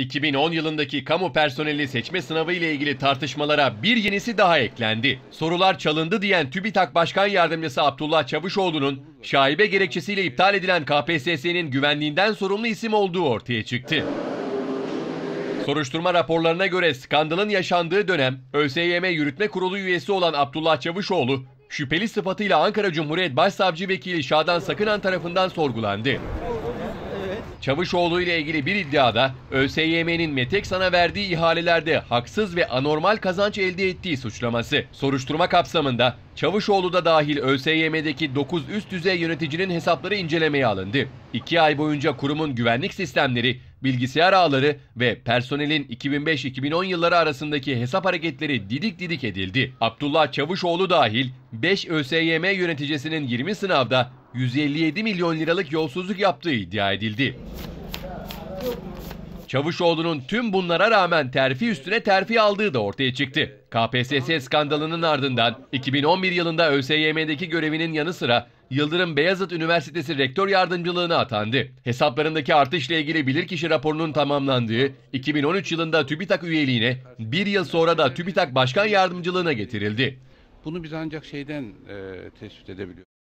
2010 yılındaki kamu personeli seçme sınavı ile ilgili tartışmalara bir yenisi daha eklendi. Sorular çalındı diyen TÜBİTAK Başkan Yardımcısı Abdullah Çavuşoğlu'nun şaibe gerekçesiyle iptal edilen KPSS'nin güvenliğinden sorumlu isim olduğu ortaya çıktı. Soruşturma raporlarına göre skandalın yaşandığı dönem ÖSYM Yürütme Kurulu üyesi olan Abdullah Çavuşoğlu şüpheli sıfatıyla Ankara Cumhuriyet Başsavcı Vekili Şadan Sakınan tarafından sorgulandı. Çavuşoğlu ile ilgili bir iddiada ÖSYM'nin Meteksan'a verdiği ihalelerde haksız ve anormal kazanç elde ettiği suçlaması. Soruşturma kapsamında Çavuşoğlu da dahil ÖSYM'deki 9 üst düzey yöneticinin hesapları incelemeye alındı. 2 ay boyunca kurumun güvenlik sistemleri bilgisayar ağları ve personelin 2005-2010 yılları arasındaki hesap hareketleri didik didik edildi. Abdullah Çavuşoğlu dahil 5 ÖSYM yöneticisinin 20 sınavda 157 milyon liralık yolsuzluk yaptığı iddia edildi. Çavuşoğlu'nun tüm bunlara rağmen terfi üstüne terfi aldığı da ortaya çıktı. KPSS skandalının ardından 2011 yılında ÖSYM'deki görevinin yanı sıra Yıldırım Beyazıt Üniversitesi rektör yardımcılığına atandı. Hesaplarındaki artışla ilgili bilirkişi raporunun tamamlandığı 2013 yılında TÜBİTAK üyeliğine bir yıl sonra da TÜBİTAK başkan yardımcılığına getirildi. Bunu biz ancak şeyden e, tespit edebiliyoruz.